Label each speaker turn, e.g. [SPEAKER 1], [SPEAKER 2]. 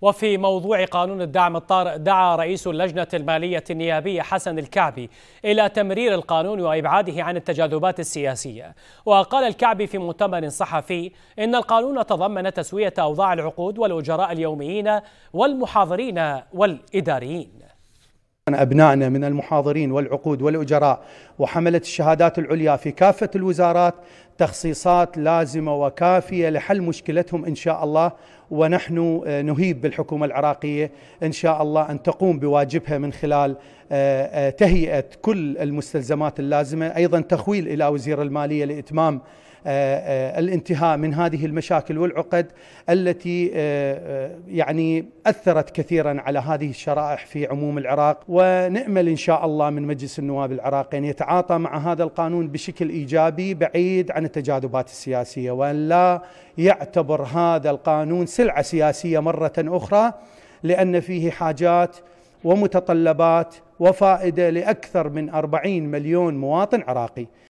[SPEAKER 1] وفي موضوع قانون الدعم الطارئ دعا رئيس اللجنة المالية النيابية حسن الكعبي إلى تمرير القانون وإبعاده عن التجاذبات السياسية وقال الكعبي في مؤتمر صحفي إن القانون تضمن تسوية أوضاع العقود والأجراء اليوميين والمحاضرين والإداريين
[SPEAKER 2] أبنائنا من المحاضرين والعقود والأجراء وحملة الشهادات العليا في كافة الوزارات تخصيصات لازمة وكافية لحل مشكلتهم إن شاء الله ونحن آه، نهيب بالحكومة العراقية إن شاء الله أن تقوم بواجبها من خلال آه، آه، تهيئة كل المستلزمات اللازمة أيضا تخويل إلى وزير المالية لإتمام آه، آه، الانتهاء من هذه المشاكل والعقد التي آه، يعني اثرت كثيرا على هذه الشرائح في عموم العراق ونامل ان شاء الله من مجلس النواب العراقي ان يتعاطى مع هذا القانون بشكل ايجابي بعيد عن التجاذبات السياسيه وان لا يعتبر هذا القانون سلعه سياسيه مره اخرى لان فيه حاجات ومتطلبات وفائده لاكثر من 40 مليون مواطن عراقي